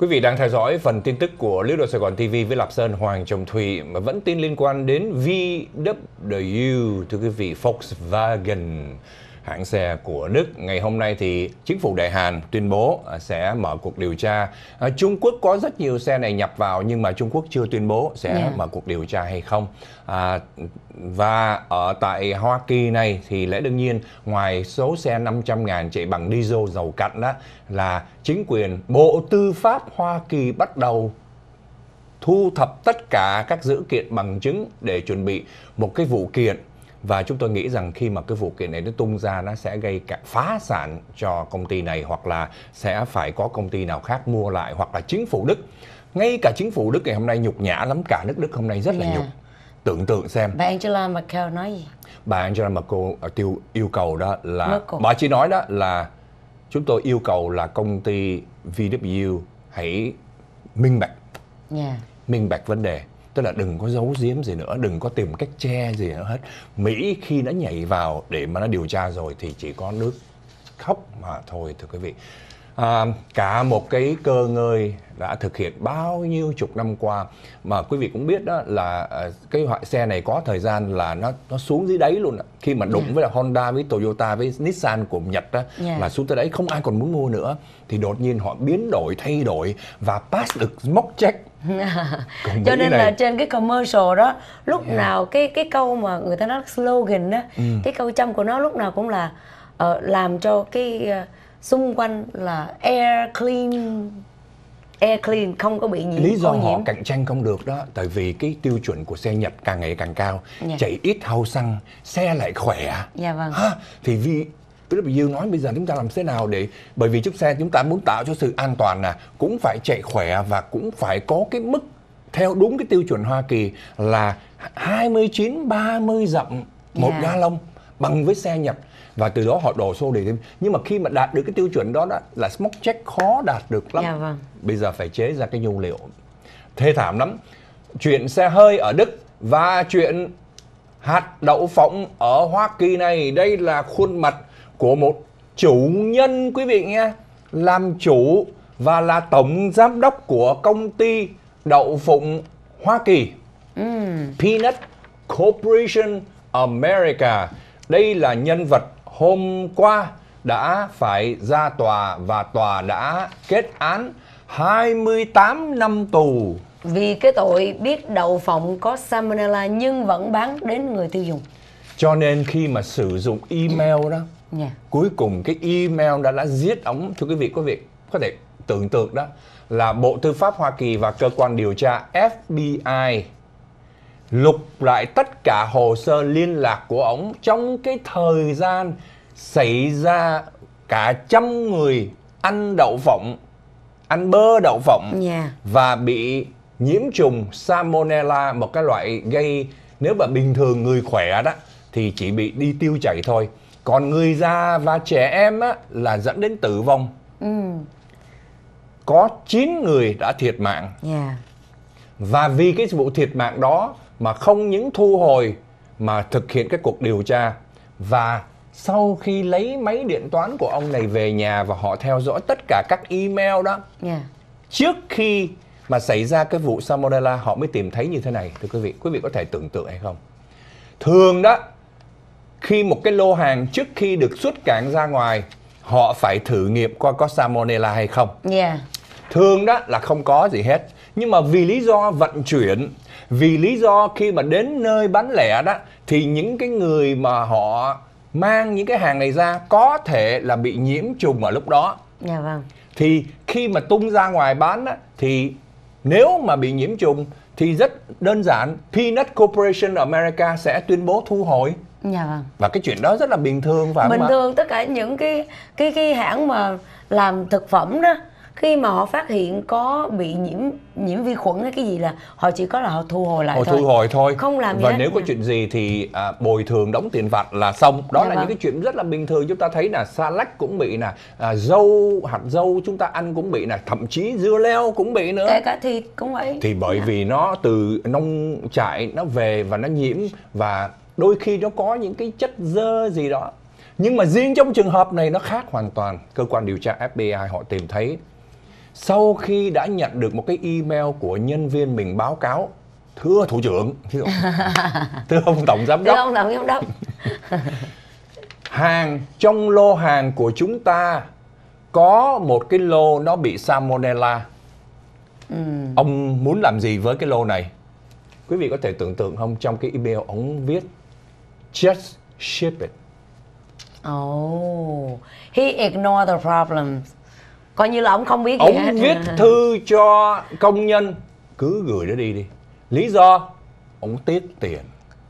Quý vị đang theo dõi phần tin tức của Lưu Đồ Sài Gòn TV với Lạp Sơn Hoàng Trọng thủy mà vẫn tin liên quan đến VW, thưa quý vị, Volkswagen hãng xe của Đức. Ngày hôm nay thì chính phủ Đại Hàn tuyên bố à, sẽ mở cuộc điều tra. À, Trung Quốc có rất nhiều xe này nhập vào nhưng mà Trung Quốc chưa tuyên bố sẽ yeah. Dạ. mở cuộc điều tra hay không. À, và ở tại Hoa Kỳ này thì lẽ đương nhiên ngoài số xe 500 ngàn chạy bằng diesel dầu cặn đó là chính quyền Bộ Tư pháp Hoa Kỳ bắt đầu thu thập tất cả các dữ kiện bằng chứng để chuẩn bị một cái vụ kiện và chúng tôi nghĩ rằng khi mà cái vụ kiện này nó tung ra nó sẽ gây cả phá sản cho công ty này hoặc là sẽ phải có công ty nào khác mua lại hoặc là chính phủ Đức ngay cả chính phủ Đức ngày hôm nay nhục nhã lắm cả nước Đức hôm nay rất là yeah. Dạ. nhục tưởng tượng xem bà Angela Merkel nói gì bà Angela Merkel ờ, tiêu yêu cầu đó là Merkel. bà chỉ nói đó là chúng tôi yêu cầu là công ty VW hãy minh bạch yeah. Dạ. minh bạch vấn đề tức là đừng có giấu giếm gì nữa đừng có tìm cách che gì nữa hết mỹ khi nó nhảy vào để mà nó điều tra rồi thì chỉ có nước khóc mà thôi thưa quý vị à, cả một cái cơ ngơi đã thực hiện bao nhiêu chục năm qua mà quý vị cũng biết đó là à, cái loại xe này có thời gian là nó nó xuống dưới đáy luôn ạ. Khi mà đụng yeah. Dạ. với là Honda với Toyota với Nissan của Nhật đó yeah. Dạ. là xuống tới đấy không ai còn muốn mua nữa thì đột nhiên họ biến đổi thay đổi và pass được mốc check cho nên này. là trên cái commercial đó lúc yeah. Dạ. nào cái cái câu mà người ta nói slogan đó ừ. cái câu châm của nó lúc nào cũng là uh, làm cho cái uh, xung quanh là air clean air clean không có bị nhiễm lý do họ cạnh tranh không được đó tại vì cái tiêu chuẩn của xe nhập càng ngày càng cao dạ. chạy ít hao xăng xe lại khỏe dạ vâng ha, thì vì Philip Dương nói bây giờ chúng ta làm thế nào để bởi vì chiếc xe chúng ta muốn tạo cho sự an toàn là cũng phải chạy khỏe và cũng phải có cái mức theo đúng cái tiêu chuẩn Hoa Kỳ là 29 30 dặm một yeah. Dạ. ga lông bằng với xe nhập và từ đó họ đổ xô để thêm nhưng mà khi mà đạt được cái tiêu chuẩn đó, đó là smoke check khó đạt được lắm dạ, vâng. bây giờ phải chế ra cái nhung liệu thê thảm lắm chuyện xe hơi ở đức và chuyện hạt đậu phộng ở hoa kỳ này đây là khuôn mặt của một chủ nhân quý vị nghe làm chủ và là tổng giám đốc của công ty đậu phụng hoa kỳ ừ. peanut corporation america đây là nhân vật hôm qua đã phải ra tòa và tòa đã kết án 28 năm tù vì cái tội biết đậu phộng có salmonella nhưng vẫn bán đến người tiêu dùng. Cho nên khi mà sử dụng email đó, yeah. Dạ. cuối cùng cái email đã đã giết ông thưa quý vị có việc có thể tưởng tượng đó là Bộ Tư pháp Hoa Kỳ và cơ quan điều tra FBI lục lại tất cả hồ sơ liên lạc của ông trong cái thời gian xảy ra cả trăm người ăn đậu phộng ăn bơ đậu phộng yeah. Dạ. và bị nhiễm trùng salmonella một cái loại gây nếu mà bình thường người khỏe đó thì chỉ bị đi tiêu chảy thôi còn người già và trẻ em á, là dẫn đến tử vong ừ. có 9 người đã thiệt mạng yeah. Dạ. và vì cái vụ thiệt mạng đó mà không những thu hồi mà thực hiện cái cuộc điều tra và sau khi lấy máy điện toán của ông này về nhà và họ theo dõi tất cả các email đó yeah. Dạ. trước khi mà xảy ra cái vụ salmonella họ mới tìm thấy như thế này thưa quý vị quý vị có thể tưởng tượng hay không thường đó khi một cái lô hàng trước khi được xuất cảng ra ngoài họ phải thử nghiệm qua có salmonella hay không yeah. Dạ thường đó là không có gì hết nhưng mà vì lý do vận chuyển vì lý do khi mà đến nơi bán lẻ đó thì những cái người mà họ mang những cái hàng này ra có thể là bị nhiễm trùng ở lúc đó dạ vâng thì khi mà tung ra ngoài bán đó, thì nếu mà bị nhiễm trùng thì rất đơn giản peanut corporation america sẽ tuyên bố thu hồi dạ vâng và cái chuyện đó rất là bình thường và bình thường tất cả những cái cái cái hãng mà làm thực phẩm đó khi mà họ phát hiện có bị nhiễm nhiễm vi khuẩn hay cái gì là họ chỉ có là họ thu hồi lại họ thôi. thu hồi thôi không làm gì và hết nếu có ừ. chuyện gì thì à, bồi thường đóng tiền phạt là xong đó dạ là vâng. những cái chuyện rất là bình thường chúng ta thấy là xa lách cũng bị nè à, dâu hạt dâu chúng ta ăn cũng bị nè thậm chí dưa leo cũng bị nữa kể cả thịt cũng vậy thì bởi dạ. vì nó từ nông trại nó về và nó nhiễm và đôi khi nó có những cái chất dơ gì đó nhưng mà riêng trong trường hợp này nó khác hoàn toàn cơ quan điều tra FBI họ tìm thấy sau khi đã nhận được một cái email của nhân viên mình báo cáo thưa thủ trưởng thưa ông tổng giám đốc thưa ông tổng giám đốc hàng trong lô hàng của chúng ta có một cái lô nó bị salmonella ừ. ông muốn làm gì với cái lô này quý vị có thể tưởng tượng không trong cái email ông viết just ship it oh he ignore the problems coi như là ông không biết ông gì hết. viết thư cho công nhân cứ gửi nó đi đi lý do ông tiết tiền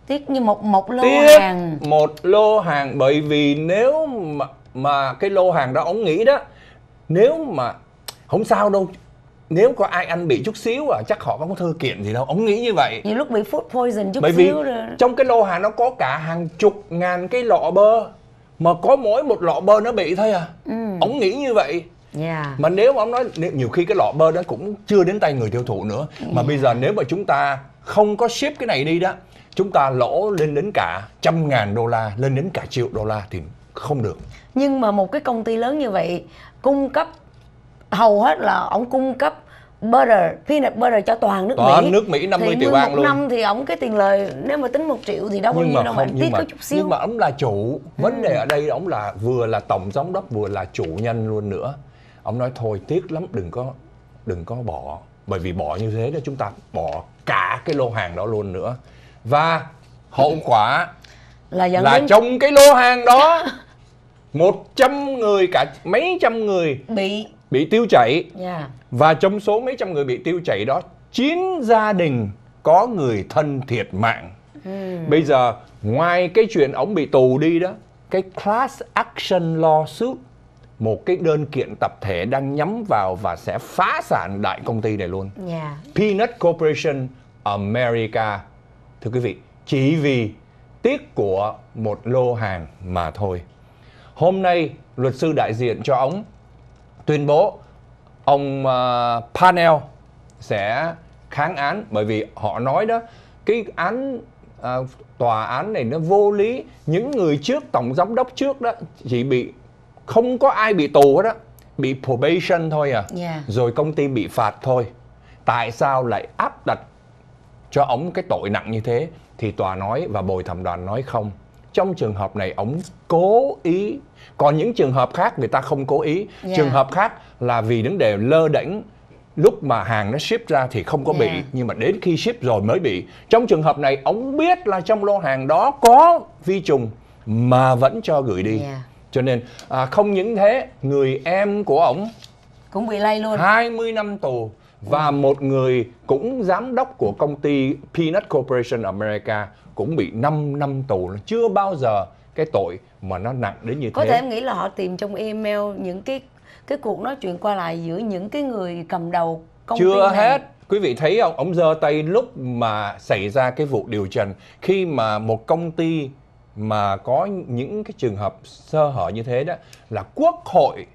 tiết như một một lô tiếc hàng một lô hàng bởi vì nếu mà mà cái lô hàng đó ông nghĩ đó nếu mà không sao đâu nếu có ai ăn bị chút xíu à chắc họ không có thư kiện gì đâu ông nghĩ như vậy như lúc bị food poison chút bởi xíu vì rồi. trong cái lô hàng nó có cả hàng chục ngàn cái lọ bơ mà có mỗi một lọ bơ nó bị thôi à ừ. ông nghĩ như vậy Yeah. Mà nếu mà ông nói nhiều khi cái lọ bơ đó cũng chưa đến tay người tiêu thụ nữa yeah. mà ừ. bây giờ nếu mà chúng ta không có ship cái này đi đó chúng ta lỗ lên đến cả trăm ngàn đô la lên đến cả triệu đô la thì không được nhưng mà một cái công ty lớn như vậy cung cấp hầu hết là ông cung cấp butter peanut butter cho toàn nước toàn Mỹ nước Mỹ 50 thì triệu bang luôn năm thì ổng cái tiền lời nếu mà tính một triệu thì đâu bao nhiêu đâu mà tiết có chút xíu nhưng mà ổng là chủ vấn ừ. đề ở đây ổng là vừa là tổng giám đốc vừa là chủ nhân luôn nữa ông nói thôi tiếc lắm đừng có đừng có bỏ bởi vì bỏ như thế đó chúng ta bỏ cả cái lô hàng đó luôn nữa và hậu quả là, là đến... trong cái lô hàng đó một trăm người cả mấy trăm người bị bị tiêu chảy yeah. Dạ. và trong số mấy trăm người bị tiêu chảy đó chín gia đình có người thân thiệt mạng ừ. bây giờ ngoài cái chuyện ổng bị tù đi đó cái class action lawsuit một cái đơn kiện tập thể đang nhắm vào và sẽ phá sản đại công ty này luôn. Yeah. Dạ. Peanut Corporation America. Thưa quý vị, chỉ vì tiếc của một lô hàng mà thôi. Hôm nay, luật sư đại diện cho ông tuyên bố ông uh, ờ, Panel sẽ kháng án bởi vì họ nói đó cái án à, tòa án này nó vô lý những người trước tổng giám đốc trước đó chỉ bị không có ai bị tù hết á bị probation thôi à yeah. Dạ. rồi công ty bị phạt thôi tại sao lại áp đặt cho ông cái tội nặng như thế thì tòa nói và bồi thẩm đoàn nói không trong trường hợp này ông cố ý còn những trường hợp khác người ta không cố ý yeah. Dạ. trường hợp khác là vì vấn đề lơ đễnh lúc mà hàng nó ship ra thì không có yeah. bị dạ. nhưng mà đến khi ship rồi mới bị trong trường hợp này ông biết là trong lô hàng đó có vi trùng mà vẫn cho gửi đi yeah cho nên à, không những thế người em của ổng cũng bị lay luôn 20 năm tù và ừ. một người cũng giám đốc của công ty Peanut Corporation America cũng bị 5 năm tù chưa bao giờ cái tội mà nó nặng đến như có thế có thể em nghĩ là họ tìm trong email những cái cái cuộc nói chuyện qua lại giữa những cái người cầm đầu công chưa ty chưa hết quý vị thấy không ông giơ tay lúc mà xảy ra cái vụ điều trần khi mà một công ty mà có những cái trường hợp sơ hở như thế đó là quốc hội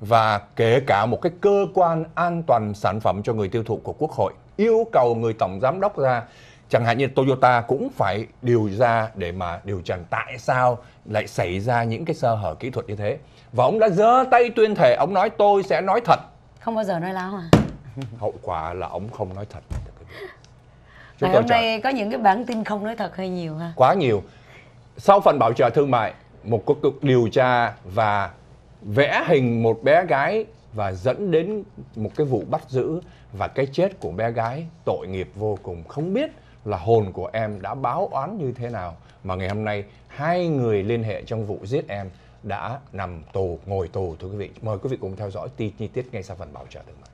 và kể cả một cái cơ quan an toàn sản phẩm cho người tiêu thụ của quốc hội yêu cầu người tổng giám đốc ra chẳng hạn như Toyota cũng phải điều ra để mà điều trần tại sao lại xảy ra những cái sơ hở kỹ thuật như thế và ông đã giơ tay tuyên thệ ông nói tôi sẽ nói thật không bao giờ nói láo à hậu quả là ông không nói thật Chúng Ngày hôm nay có những cái bản tin không nói thật hơi nhiều ha quá nhiều sau phần bảo trợ thương mại một cuộc điều tra và vẽ hình một bé gái và dẫn đến một cái vụ bắt giữ và cái chết của bé gái tội nghiệp vô cùng không biết là hồn của em đã báo oán như thế nào mà ngày hôm nay hai người liên hệ trong vụ giết em đã nằm tù ngồi tù thưa quý vị mời quý vị cùng theo dõi tin chi tiết ngay sau phần bảo trợ thương mại